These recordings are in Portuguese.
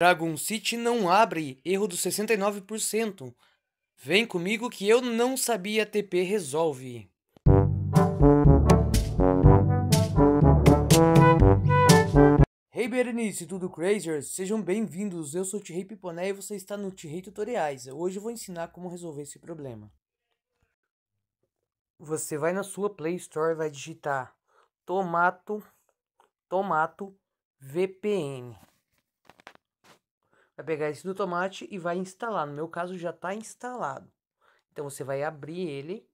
Dragon City não abre, erro dos 69%. Vem comigo que eu não sabia TP resolve. Hey Berenice, tudo Crazers? Sejam bem-vindos, eu sou o Tirei Piponé e você está no Tirei Tutoriais. Hoje eu vou ensinar como resolver esse problema. Você vai na sua Play Store e vai digitar Tomato, Tomato VPN vai pegar esse do tomate e vai instalar. No meu caso, já está instalado. Então, você vai abrir ele.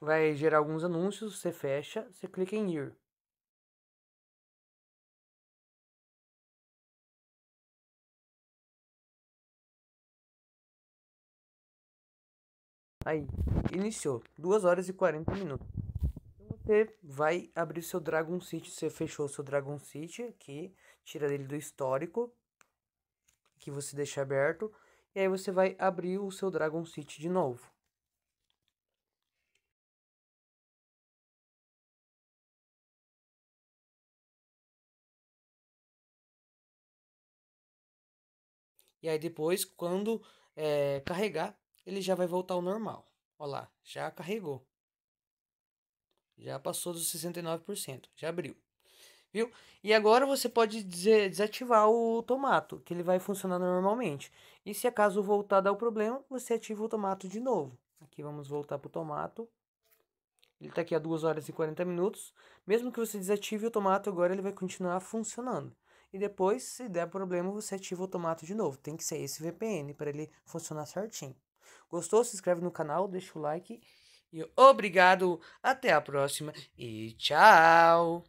Vai gerar alguns anúncios, você fecha, você clica em ir Aí, iniciou. 2 horas e 40 minutos você vai abrir seu Dragon City, você fechou seu Dragon City aqui, tira ele do histórico, que você deixa aberto, e aí você vai abrir o seu Dragon City de novo. E aí depois, quando é, carregar, ele já vai voltar ao normal. Olha lá, já carregou. Já passou dos 69%, já abriu. Viu? E agora você pode dizer, desativar o tomato, que ele vai funcionar normalmente. E se acaso voltar dar o problema, você ativa o tomato de novo. Aqui vamos voltar para o tomato. Ele está aqui há 2 horas e 40 minutos. Mesmo que você desative o tomato, agora ele vai continuar funcionando. E depois, se der problema, você ativa o tomato de novo. Tem que ser esse VPN para ele funcionar certinho. Gostou? Se inscreve no canal, deixa o like e obrigado, até a próxima e tchau!